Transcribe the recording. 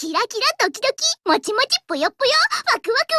キラキラドキドキもちもちぷよぷよワクワク